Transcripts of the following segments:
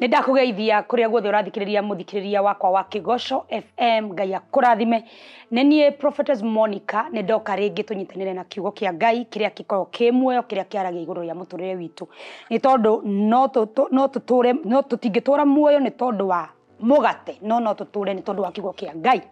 nä geithia kå rä a guothe å rathikä rä ria må thikä rä ria wakwa wa kä goco fm ngai akå rathime nä niä prophetess monica nä ndoka rä ngä tå nyitanä na kiugo kä a ngai kä rä a kä korwo kä muoyo kä rä a kä aragia igå rå rä a må tå rä re witå nä tondå no tå tingä tå ra muoyo nä tondå wa mugate no no tuture ni tondu wa kiugo kia ngai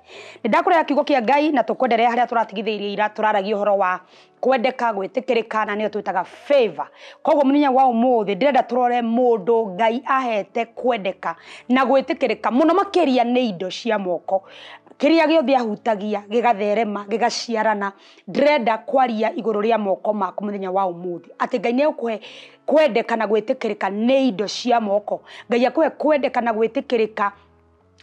ni ya kigo kia ngai na tukwendere haria turatigithĩirie ira turaragia uhoro wa kwendeka gwitikirikana na tuitaga favor koguo mũthenya wa ũmũthĩ ndirenda turore mundu ngai ahete kwendeka na gwitikirika muno makiria ni indo cia moko kiria giothe ahutagia gigatherema gigaciarana ndĩrenda kwaria igũrũ rĩa moko maku mũthenya wa ũmũthĩ ati ngai nĩ egũkũhe kwendeka na gwĩtĩkĩrĩka nĩ indo cia moko ngai akuhe kwendeka na gwitikirika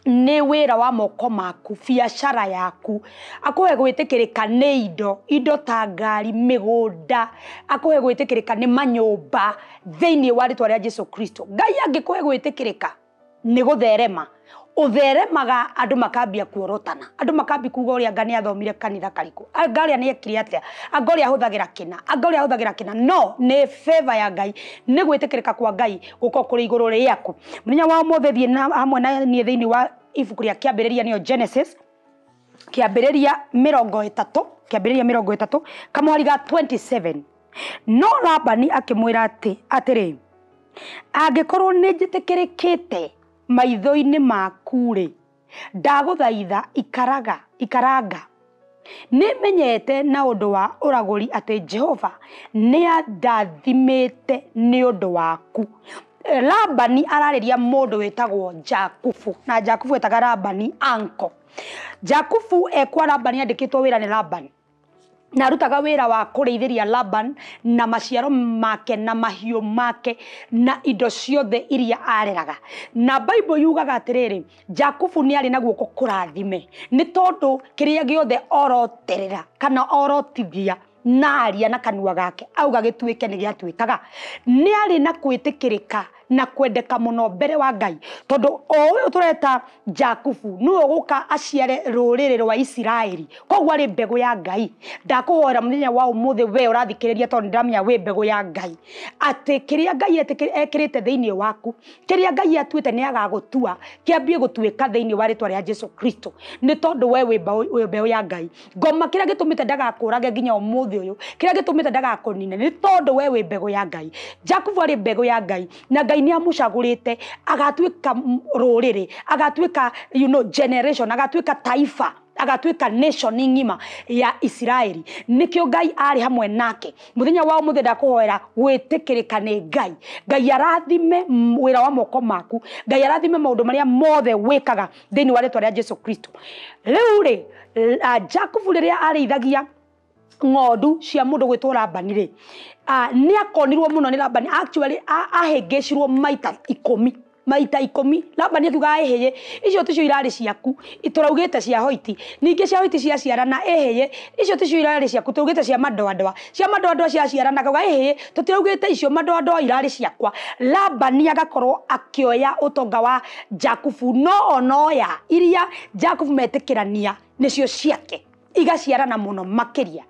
nĩ wĩra wa moko maku biacara yaku akuhe gwitikirika nĩ indo indo ta ngari migunda akuhe gwitikirika ni manyumba thĩiniĩ wa ritwa ria jesu kristo ngai angikuhe gwitikirika ni gutherema utheremaga andu makambia kuorotana andu makambi kuga uria anga ni athomire kanitha kariku anga uria ni ekire atia anga uria ahuthagira kina anga uria ahuthagira kina no ni favor ya ngai ni gwitikirika kwa ngai guko kuri iguru riaku muthenya wa umuthi thie na amwe na nie thiini wa ibuku ria kiambiriria niyo genesis kiambiriria mirongo itatu kiambiriria mirongo itatu kamwari ga 27 no labani akimwira ati atiri angikorwo ni njitikirikite maitho-inĩ maku-rĩ ndagũthaitha ikaraga ikaranga nĩ menyete na ũndũ wa ũragũri atĩ jehova nĩ andathimĩte nĩ ũndũ waku labani ararĩria mũndũ wĩtagwo jakubu na jakubu etaga rabani anko jakubu ekwa labani andĩkĩtwo wĩra nĩ labani na arutaga wira wa kurĩithĩria Laban na maciaro make na mahiũ make na indo ciothe iria areraga na Bible yugaga atĩrĩrĩ Jakubu nĩ arĩ na guoko kũrathime nĩ tondũ kĩrĩa gĩothe oroterera kana orotithia na aria na kanua gake auga gĩtuĩke nĩ gĩatuĩkaga nĩ arĩ na kwĩtĩkĩrĩka na kwendeka må no mbere wa ngai tondå o å tondu tå reta jakubu nä å gå ka aciare rå rä rä rwa isiraeli koguo arä mbegå ya ngai ndakå hoera må thenya wa å må thä we å rathikä urathikiriria tondu ndiramenya wä mbegå ya ngai atä kä rä a ngai ekä rä te thä inä waku kä rä a ngai atuä te nä agagå tua kä ambie gå tuä ka thä inä wa rä twa rä a jesu kristo nä tondå we wä mbeå ya ngai ngoma kä rä a gä tå mä te ndagakå rage nginya å må thä å yå kä rä a gä tå mä te ndagakå nine nä tondå we wä mbegå ya ngai jakubu arä mbegå ya ngai na ngai nä amå cagå rä te agatuä ka rå rä rä agatuä ka you know, generation agatuä ka taifa agatuika nation ng'ima ya Isiraeli nikio ngai ari hamwe nake muthenya wa muthe ndakuhoera gwitikirika ni ngai ngai arathime wira wa moko maku ngai arathime maundu maria mothe wikaga thiini wa ritwa ria Jesu Kristo riu ri Jakubu riria arĩithagia ng'ondu cia mundu gwitwo Labani ri nä akonirwo må no nä labani actually ahängäcirwo maita ikå mi maita ikumi ni thuga ähäye icio ticio irari ciaku tå raugä te cia hoiti ningä cia hoiti ciaciarana ähäye icio ticio irarä ciaku tå raugä te cia mandoandoa cia mandoandoa ciaciarana kauga ähäye tå tiraugä te icio mandoandoa irarä ciakwa ni agakorwo akioya utonga wa jakubu no onoya iria jakubu metä kä cio ciake igaciarana må no makä ria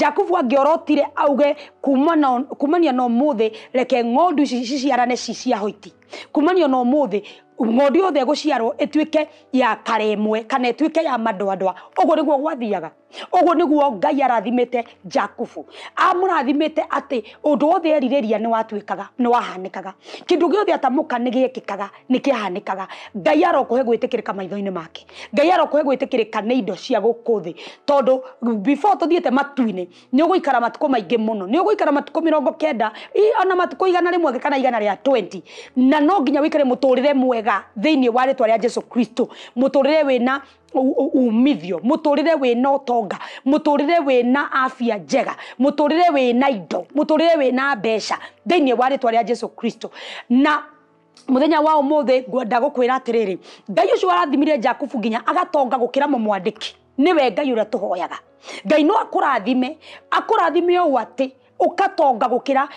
jakubu angiorotire auge kumana kumania no muthe reke ng'ondu ici ciciarane ci cia hoiti kumania na umuthi ngondi yothe guciarwo ituike ya karemwe kana ituike ya madoadoa uguo niguo gwathiaga uguo niguo ngai arathimite jakubu amurathimite ati undu wothe eririria ni watuikaga ni wahanikaga kindu giothe atamuka ni giekikaga ni kiahanikaga ngai arokuhe gwitikirika maitho-ini make ngai arokuhe gwitikirika ni indo cia guku tondu before tuthiete matu ni uguikara matuku maingi muno ni uguikara matuku mirongo kenda ona matuku igana rimwe kana igana ria 20 na na no nginya wikare muturire mwega thiini wa ritwa ria Jesu Kristo muturire wina umithio muturire wina utonga muturire wina afya njega muturire wina indo muturire wina mbeca thiini wa ritwa ria Jesu Kristo na muthenya wa umuthi ngwenda gukwira atiriri ngai ucio arathimire Jakubu nginya agatonga gukira mumwandiki niwe ngai uria tuhoyaga ngai no akurathime akurathime o ati ukatonga gukira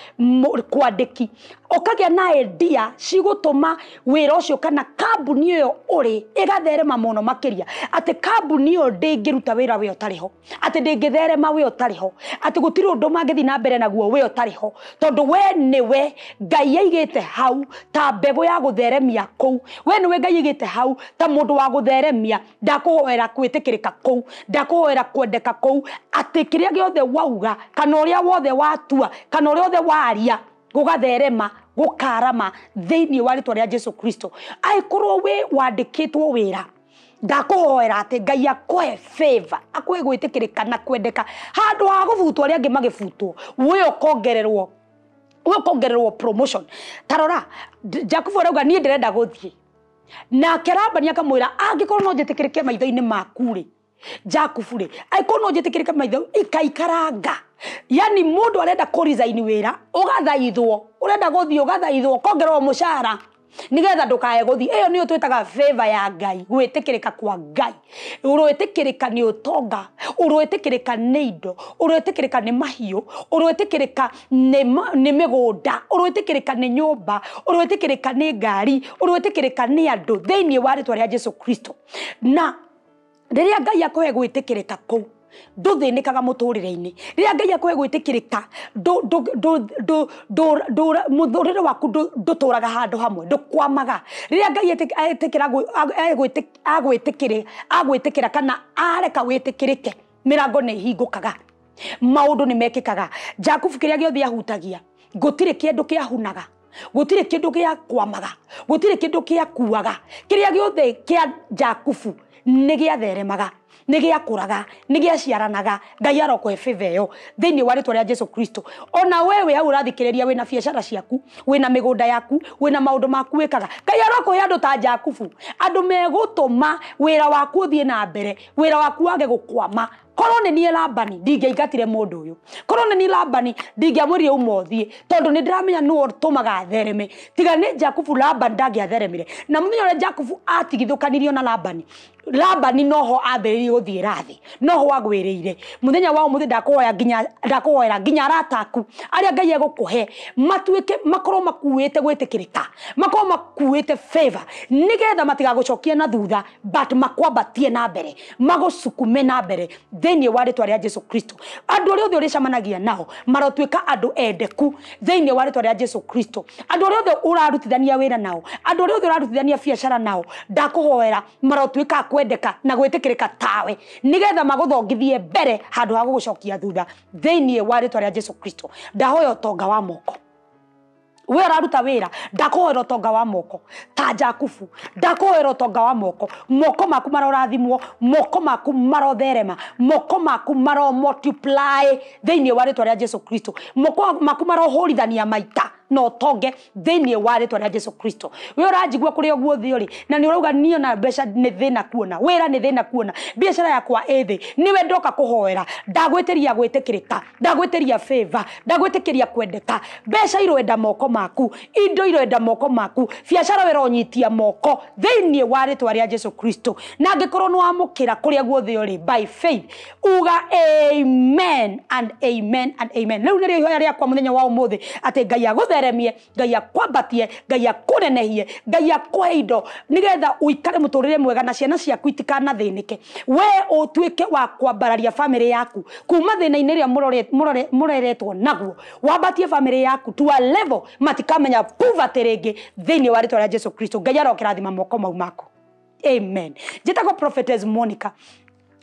kwandiki ukagia na edia cigutuma wira ucio kana kambuni iyo uri igatherema muno makiria ati kambuni iyo ndingiruta wira we utari ho ati ndingitherema we utari ho ati gutiri undu mangithi na mbere naguo we utari ho tondu we niwe ngai aigite hau ta mbegu ya gutheremia kuu we niwe ngai aigite hau ta mundu wa gutheremia ndakuhoera kwitikirika kuu ndakuhoera kwendeka kuu ati kiria giothe wauga kana uria wothe wa watua kana å rä a waria gå gatherema gå karama thä iniä wa rä twa rä a jesu kristo angä rwo wä wandä kä two wä ra ndakå hoera atä ngai akåhe favor akåhe gwä tä kä rä ka kwendeka handå ha gå butwo arä angä magä butwo wä å kongererwo wä kongererwo promotion tarora jakubu arauga niä ndä renda gå thiä nake rabani akamwä ra angä korwo no njä tä kä rä ke maitho-inä maku rä jakubu rä angä korwo no njä tä kä rä ke maitho ikaikaranga yani mundu arenda kũrizaini wĩra ũgathaithwo ũrenda gũthiĩ ũgathaithwo ũkongerwo mũcara nigetha ndukae guthi iyo niyo twitaga favor ya ngai gwitikirika kwa ngai urwitikirika ni utonga urwitikirika ni indo urwitikirika ni mahiu urwitikirika ni migunda urwitikirika ni nyumba urwitikirika ni ngari urwitikirika ni andu thiini wa ritwa ria jesu kristo na riria ngai akuhe gwitikirika kuu ndå kaga må tå rä re-inä rä rä a ngai gwä tä kä rä ka må akũhe rä re waku ndå tå raga handå hamwe ndå kwamaga rä rä a ngai tä kä ra kana areka wä tä kä rä ke mä rango nä hingå kaga maå ndå nä mekä kaga jakubu kä rä a gä othe ahutagia gå gå tirä tirä kä kä kä ahunaga ndå akwamaga tirä kä ndå kä akuaga kä rä a gä othe kä a jakubu nä gä atheremaga nä gä akåraga nä gä aciaranaga ngai arokå he bä ä thä wa rä rä a jesu kristo ona wewe au ũrathikä rä ria wä na biacara ciaku wä na mä gå nda yaku wä na maå ndå maku wä kaga ngai arokå he andå ta jakubu andå megå tå ma wä ra waku å thiä na mbere wä ra waku wage gå kwama korwo nä niä labani ndingä aingatire må ndå å yå korwo nä niä labani ndingä amwä umothiä tondå nä ndäramenya nä tå maga thereme tiga nä jakubu labani ndangä atheremire na må thenya å rä a jakubu atigithå kanirio na labani labani noho ambiririe guthie rathi noho agwirire muthenya wa umuthi ndakuhoya nginya ndakuhoera nginya arataku aria ngai egukuhe matuike makorwo makuite gwitikirika makorwo makuite favor nigetha matigagucokie na thutha but makwambatie na mbere magucukume na mbere thä wa rä rĩa jesu kristo andå arä othe å rä cemanagia nao marotuä andå endeku thä wa rä a jesu kristo andå arä othe å rarutithania wä ra nao andå arä othe å rarutithania biacara nao ndakå hoera marotuä ka kwendeka na gwä tä kä rä ka tawe nä getha magå thongithie mbere handå ha gå gå cokia thutha thä wa rä a jesu kristo ndahoya å tonga wa moko we raruta wira ndakuhoera utonga wa moko ta jakubu ndakuhoera utonga wa moko moko maku marorathimwo moko maku marotherema moko maku maro multiply thini wa ritwa ria jesu kristo moko maku marohurithania maita no tonge thini wa ritwa rĩa Jesu Kristo we ũranjigua kuri ũguo thio ri na ni urauga nio na besha ni thina kuona wĩra ni thina kuona biacara yakwa ethe ni we ndoka kuhoera ndagwiteria gwitikirika ndagwiteria favor ndagwitikiria kwendeka besha iro enda moko maku indo iro enda moko maku biacara wĩra ũnyitia moko thini wa ritwa ria Jesu Kristo na no amukira kuri kũrĩa thio ri by faith uga amen and amen and amen leo rĩu nĩrĩo ihoya kwa mũthenya wa ũmũthĩ ate ngai agũthe ũtheremie ngai akwambatie ngai akũnenehie ngai akũhe indo nigetha uikare muturire mwega na ciana ciaku thinike we ũtuĩke wa kwambararia family yaku kuma thĩna-inĩ murore mureretwo naguo wambatie family yaku a level matikamenya poverty rĩngĩ thĩinĩ wa rĩtwa rĩa jesu kristo ngai thima moko mau maku amen njĩtagwo prophetess monica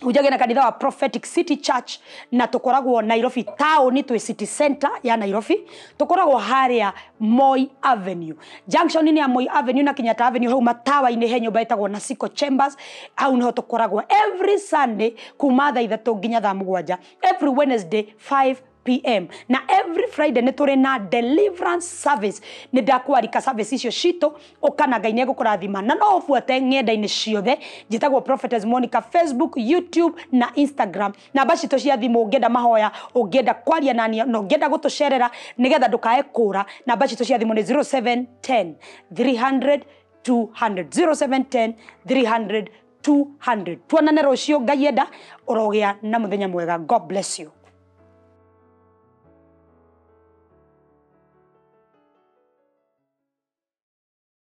ujage na kanitha wa prophetic city church na tukoragwo nairobi taoni twi city center ya nairobi tukoragwo haria moi avenue junction ni ya moi avenue na kinyata avenue hau matawa-inä he nyå na cico chambers hau nä ho tå koragwo every sunday kuma thaa nginya thaa må gwanja every wednesday 5 pm na every friday nä tå rä na deliverance service nä ndakwarika service icio citå å kana ngai nä egå kå rathima na no å buate ng'enda-inä ciothe njätagwo prophetess monica facebook youtube na instagram namba citå cia thimå å ngä mahoya å ngä kwaria nania na å ngä gå tå cerera nä getha ndå kae kå ra namba citå cia thimå nä 0710 300 200 0710 300 200 tuonane rå cio ngai enda å rogä a na må thenya mwega god bless you